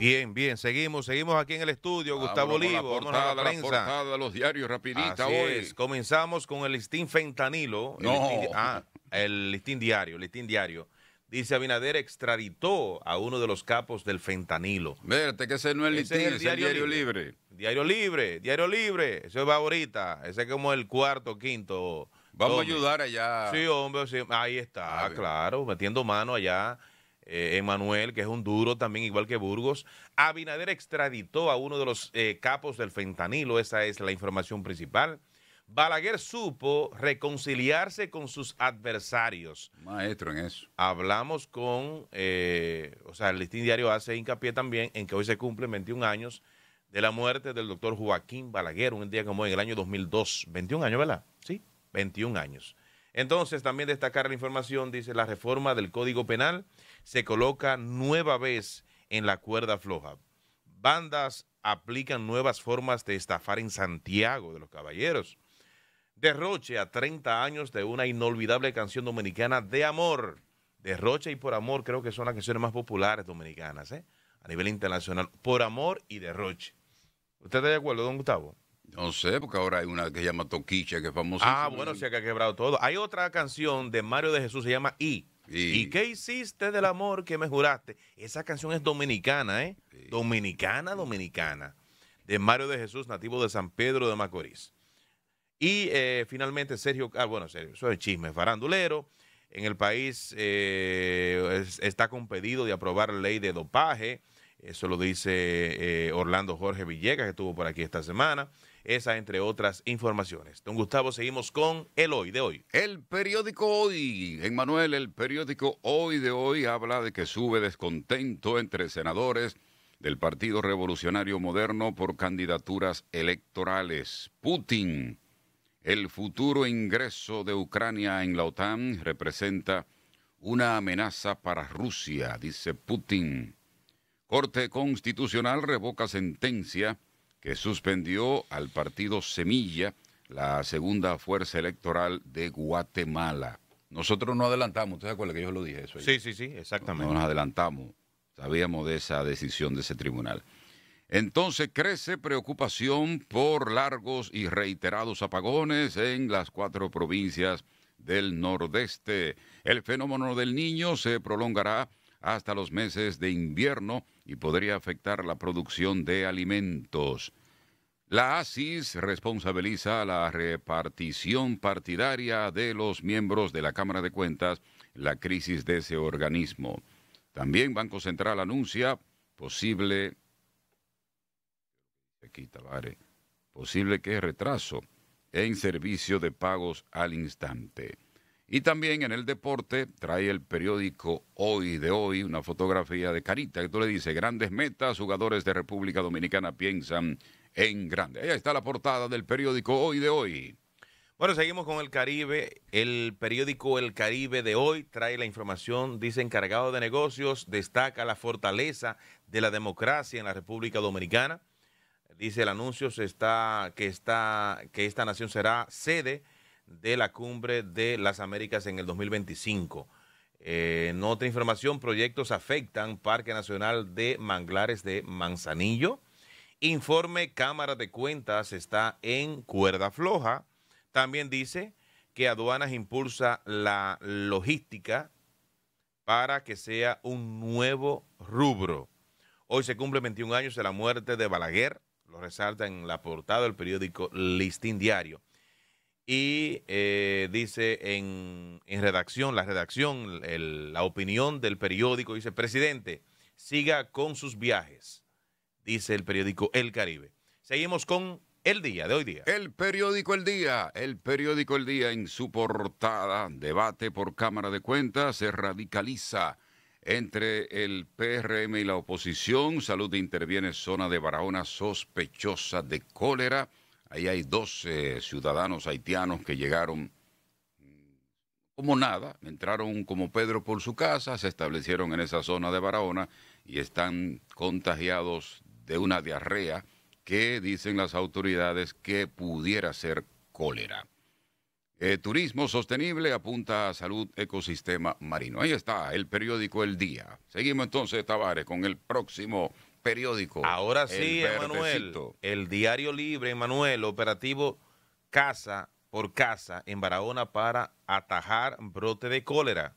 Bien, bien, seguimos, seguimos aquí en el estudio, Gustavo Olivo, la a la prensa. portada los diarios rapidita Comenzamos con el listín fentanilo. No. ah, el listín diario, el listín diario. Dice Abinader extraditó a uno de los capos del fentanilo. Verte que ese no es el listín, es el diario, libre. Diario libre, diario libre. Eso va ahorita. Ese es como el cuarto, quinto. Vamos a ayudar allá. Sí, hombre, sí. ahí está, ah, claro, metiendo mano allá eh, Emanuel, que es un duro también, igual que Burgos. Abinader extraditó a uno de los eh, capos del fentanilo, esa es la información principal. Balaguer supo reconciliarse con sus adversarios. Maestro en eso. Hablamos con, eh, o sea, el listín diario hace hincapié también en que hoy se cumplen 21 años de la muerte del doctor Joaquín Balaguer, un día como en el año 2002. 21 años, ¿verdad? Sí, 21 años. Entonces, también destacar la información, dice, la reforma del Código Penal se coloca nueva vez en la cuerda floja. Bandas aplican nuevas formas de estafar en Santiago de los Caballeros. Derroche a 30 años de una inolvidable canción dominicana de amor. Derroche y por amor creo que son las canciones más populares dominicanas, ¿eh? A nivel internacional. Por amor y derroche. ¿Usted está de acuerdo, don Gustavo? No sé, porque ahora hay una que se llama Toquicha, que es famosa. Ah, bueno, sí, ha quebrado todo. Hay otra canción de Mario de Jesús, se llama Y... ¿Y qué hiciste del amor que me juraste? Esa canción es dominicana, ¿eh? Dominicana, dominicana. De Mario de Jesús, nativo de San Pedro de Macorís. Y eh, finalmente Sergio, ah, bueno, Sergio, eso es chisme, farandulero. En el país eh, está con pedido de aprobar ley de dopaje. Eso lo dice eh, Orlando Jorge Villegas, que estuvo por aquí esta semana. Esa, entre otras informaciones. Don Gustavo, seguimos con el hoy de hoy. El periódico hoy. Emanuel, el periódico hoy de hoy habla de que sube descontento entre senadores del Partido Revolucionario Moderno por candidaturas electorales. Putin. El futuro ingreso de Ucrania en la OTAN representa una amenaza para Rusia, dice Putin. Corte Constitucional revoca sentencia que suspendió al partido Semilla, la segunda fuerza electoral de Guatemala. Nosotros no adelantamos, ¿usted se acuerda que yo lo dije eso? Sí, sí, sí, exactamente. No, nos adelantamos, sabíamos de esa decisión de ese tribunal. Entonces crece preocupación por largos y reiterados apagones en las cuatro provincias del nordeste. El fenómeno del niño se prolongará hasta los meses de invierno y podría afectar la producción de alimentos. La ASIS responsabiliza la repartición partidaria de los miembros de la Cámara de Cuentas la crisis de ese organismo. También Banco Central anuncia posible posible que retraso en servicio de pagos al instante. Y también en el deporte trae el periódico Hoy de Hoy una fotografía de Carita que tú le dice, grandes metas, jugadores de República Dominicana piensan en grande. Ahí está la portada del periódico Hoy de Hoy. Bueno, seguimos con el Caribe. El periódico El Caribe de hoy trae la información, dice encargado de negocios, destaca la fortaleza de la democracia en la República Dominicana. Dice el anuncio está, que, está, que esta nación será sede de la cumbre de las Américas en el 2025. Eh, otra información, proyectos afectan Parque Nacional de Manglares de Manzanillo. Informe Cámara de Cuentas está en cuerda floja. También dice que aduanas impulsa la logística para que sea un nuevo rubro. Hoy se cumple 21 años de la muerte de Balaguer, lo resalta en la portada del periódico Listín Diario. Y eh, dice en, redacción, la redacción, la opinión del periódico, dice, presidente, siga con sus viajes, dice el periódico El Caribe. Seguimos con El Día de hoy día. El periódico El Día, el periódico El Día en su portada, debate por Cámara de Cuentas, se radicaliza entre el PRM y la oposición. Salud interviene zona de Barahona sospechosa de cólera. Ahí hay 12 ciudadanos haitianos que llegaron como nada, entraron como Pedro por su casa, se establecieron en esa zona de Barahona y están contagiados de una diarrea que dicen las autoridades que pudiera ser cólera. Eh, turismo sostenible apunta a salud ecosistema marino. Ahí está el periódico El Día. Seguimos entonces, Tavares, con el próximo periódico. Ahora sí, Emanuel. El diario libre, Emanuel, operativo casa por casa en Barahona para atajar brote de cólera.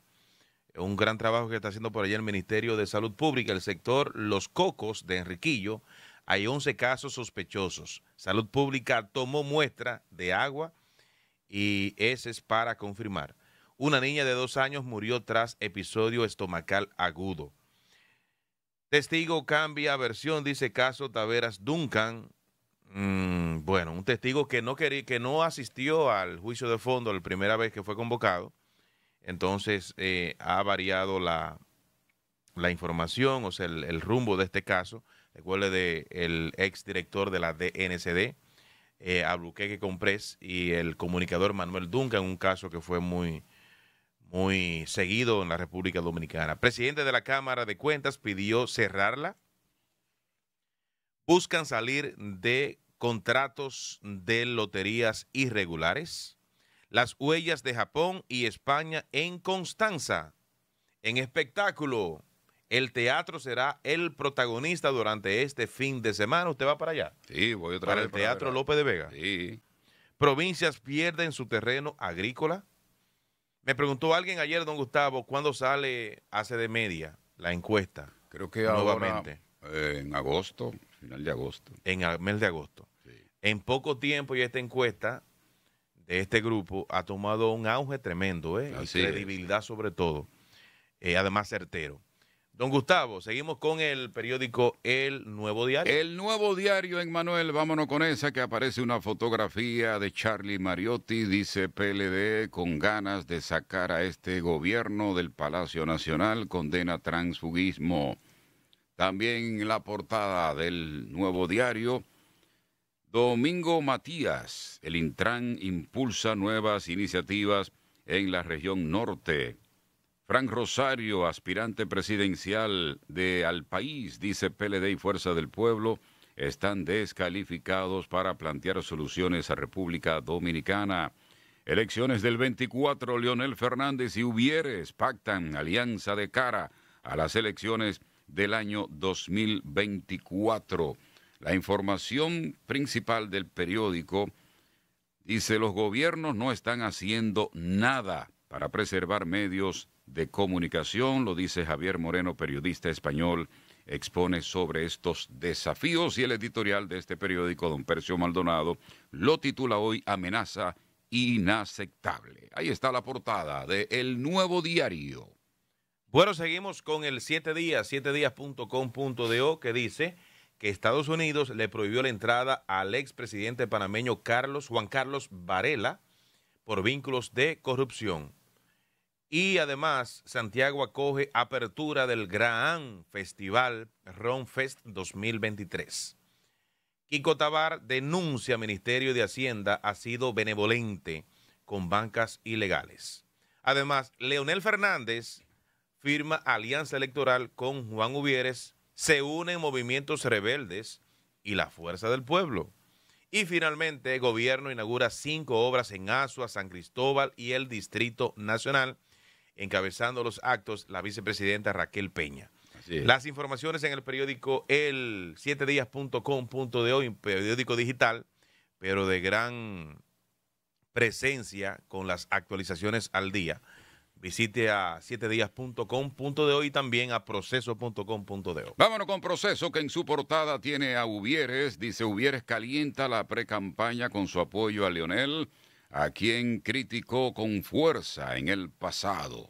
Un gran trabajo que está haciendo por allá el Ministerio de Salud Pública, el sector Los Cocos de Enriquillo. Hay 11 casos sospechosos. Salud Pública tomó muestra de agua y ese es para confirmar. Una niña de dos años murió tras episodio estomacal agudo. Testigo cambia versión, dice caso Taveras Duncan. Mm, bueno, un testigo que no, quería, que no asistió al juicio de fondo la primera vez que fue convocado. Entonces eh, ha variado la, información, o sea, el, rumbo de este caso. Recuerde de el director de la DNCD, eh, Abluqueque Comprés, y el comunicador Manuel Duncan, un caso que fue muy, muy seguido en la República Dominicana. Presidente de la Cámara de Cuentas pidió cerrarla. Buscan salir de contratos de loterías irregulares. Las huellas de Japón y España en Constanza. En espectáculo, el teatro será el protagonista durante este fin de semana. ¿Usted va para allá? Sí, voy otra vez. El para el Teatro López de Vega. Sí. Provincias pierden su terreno agrícola. Me preguntó alguien ayer, don Gustavo, ¿cuándo sale hace de media la encuesta? Creo que nuevamente. Eh, en agosto, final de agosto. En el mes de agosto. En poco tiempo y esta encuesta de este grupo ha tomado un auge tremendo, ¿eh? credibilidad sobre todo. Eh, además certero. Don Gustavo, seguimos con el periódico El Nuevo Diario. El Nuevo Diario, en Manuel, vámonos con esa que aparece una fotografía de Charlie Mariotti, dice PLD, con ganas de sacar a este gobierno del Palacio Nacional, condena transfugismo. También la portada del Nuevo Diario, Domingo Matías, el Intran impulsa nuevas iniciativas en la región norte. Frank Rosario, aspirante presidencial de Al País, dice PLD y Fuerza del Pueblo, están descalificados para plantear soluciones a República Dominicana. Elecciones del 24, Leonel Fernández y Ubieres pactan alianza de cara a las elecciones del año 2024. La información principal del periódico dice los gobiernos no están haciendo nada para preservar medios de comunicación, lo dice Javier Moreno, periodista español, expone sobre estos desafíos y el editorial de este periódico, don Percio Maldonado, lo titula hoy Amenaza inaceptable. Ahí está la portada de El Nuevo Diario. Bueno, seguimos con el 7 días, 7 que dice que Estados Unidos le prohibió la entrada al expresidente panameño Carlos Juan Carlos Varela por vínculos de corrupción. Y además, Santiago acoge apertura del gran festival Ron Fest 2023. Kiko Tabar denuncia Ministerio de Hacienda ha sido benevolente con bancas ilegales. Además, Leonel Fernández firma alianza electoral con Juan Ubieres, se unen movimientos rebeldes y la fuerza del pueblo. Y finalmente, el gobierno inaugura cinco obras en Asua, San Cristóbal y el Distrito Nacional encabezando los actos la vicepresidenta Raquel Peña. Las informaciones en el periódico el 7 de hoy, periódico digital, pero de gran presencia con las actualizaciones al día. Visite a 7días.com.de y también a proceso.com.de. Vámonos con Proceso, que en su portada tiene a Ubieres. Dice Ubieres calienta la precampaña con su apoyo a Leonel a quien criticó con fuerza en el pasado.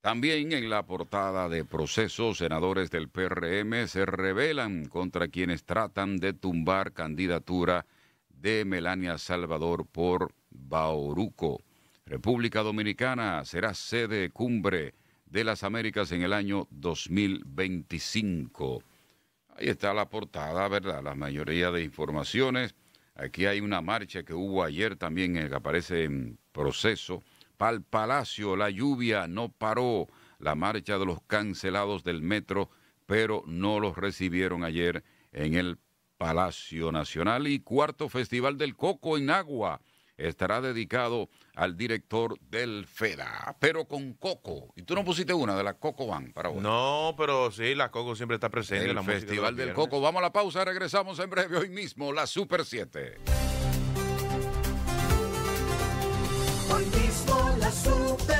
También en la portada de proceso, senadores del PRM se rebelan contra quienes tratan de tumbar candidatura de Melania Salvador por Bauruco. República Dominicana será sede cumbre de las Américas en el año 2025. Ahí está la portada, ¿verdad? La mayoría de informaciones Aquí hay una marcha que hubo ayer también eh, que aparece en proceso. Pal Palacio, la lluvia no paró. La marcha de los cancelados del metro, pero no los recibieron ayer en el Palacio Nacional. Y cuarto Festival del Coco en Agua estará dedicado al director del FEDA, pero con Coco. Y tú no pusiste una de las Coco Van para hoy. No, pero sí, la Coco siempre está presente. El en el Festival del Coco. Vamos a la pausa, regresamos en breve hoy mismo, la Super 7. Hoy mismo la Super